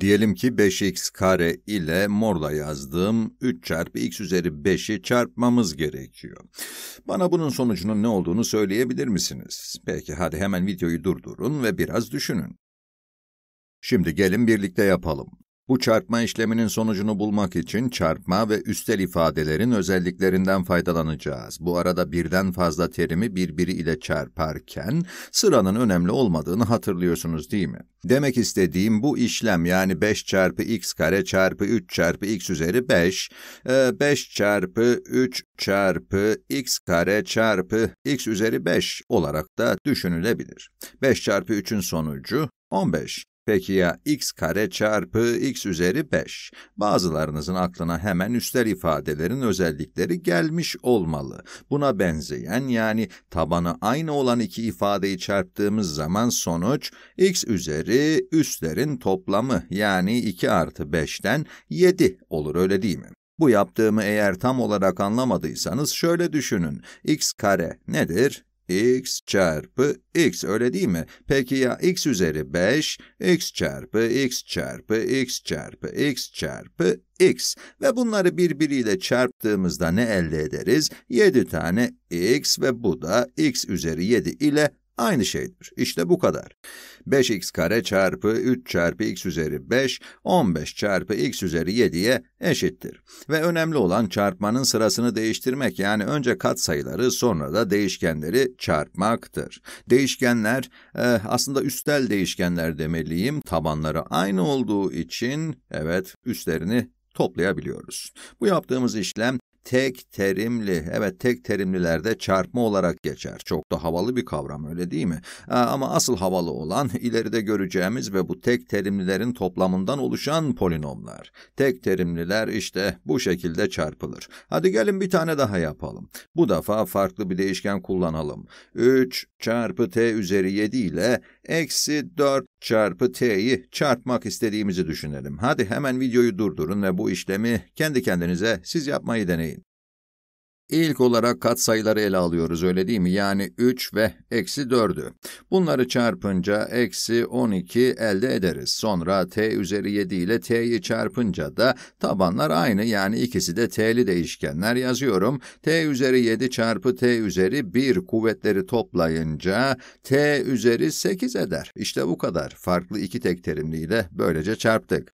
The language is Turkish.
Diyelim ki 5x kare ile morla yazdığım 3 çarpı x üzeri 5'i çarpmamız gerekiyor. Bana bunun sonucunun ne olduğunu söyleyebilir misiniz? Peki hadi hemen videoyu durdurun ve biraz düşünün. Şimdi gelin birlikte yapalım. Bu çarpma işleminin sonucunu bulmak için çarpma ve üstel ifadelerin özelliklerinden faydalanacağız. Bu arada birden fazla terimi birbiri ile çarparken sıranın önemli olmadığını hatırlıyorsunuz değil mi? Demek istediğim bu işlem yani 5 çarpı x kare çarpı 3 çarpı x üzeri 5, 5 e, çarpı 3 çarpı x kare çarpı x üzeri 5 olarak da düşünülebilir. 5 çarpı 3'ün sonucu 15. Peki ya x kare çarpı x üzeri 5? Bazılarınızın aklına hemen üstel ifadelerin özellikleri gelmiş olmalı. Buna benzeyen yani tabanı aynı olan iki ifadeyi çarptığımız zaman sonuç x üzeri üstlerin toplamı yani 2 artı 5'ten 7 olur öyle değil mi? Bu yaptığımı eğer tam olarak anlamadıysanız şöyle düşünün. x kare nedir? x çarpı x öyle değil mi? Peki ya x üzeri 5, x çarpı x çarpı x çarpı x çarpı x ve bunları birbiriyle çarptığımızda ne elde ederiz? 7 tane x ve bu da x üzeri 7 ile aynı şeydir. İşte bu kadar. 5x kare çarpı 3 çarpı x üzeri 5, 15 çarpı x üzeri 7'ye eşittir. Ve önemli olan çarpmanın sırasını değiştirmek yani önce katsayıları sonra da değişkenleri çarpmaktır. Değişkenler e, aslında üstel değişkenler demeliyim. Tabanları aynı olduğu için evet üstlerini toplayabiliyoruz. Bu yaptığımız işlem tek terimli. Evet tek terimlilerde çarpma olarak geçer. Çok da havalı bir kavram öyle değil mi? Ee, ama asıl havalı olan ileride göreceğimiz ve bu tek terimlilerin toplamından oluşan polinomlar. Tek terimliler işte bu şekilde çarpılır. Hadi gelin bir tane daha yapalım. Bu defa farklı bir değişken kullanalım. 3 çarpı t üzeri 7 ile eksi 4 çarpı t'yi çarpmak istediğimizi düşünelim. Hadi hemen videoyu durdurun ve bu işlemi kendi kendinize siz yapmayı deneyin. İlk olarak katsayıları ele alıyoruz öyle değil mi? Yani 3 ve eksi 4'ü. Bunları çarpınca eksi 12 elde ederiz. Sonra t üzeri 7 ile t'yi çarpınca da tabanlar aynı yani ikisi de t'li değişkenler yazıyorum. t üzeri 7 çarpı t üzeri 1 kuvvetleri toplayınca t üzeri 8 eder. İşte bu kadar. Farklı iki tek terimliği de böylece çarptık.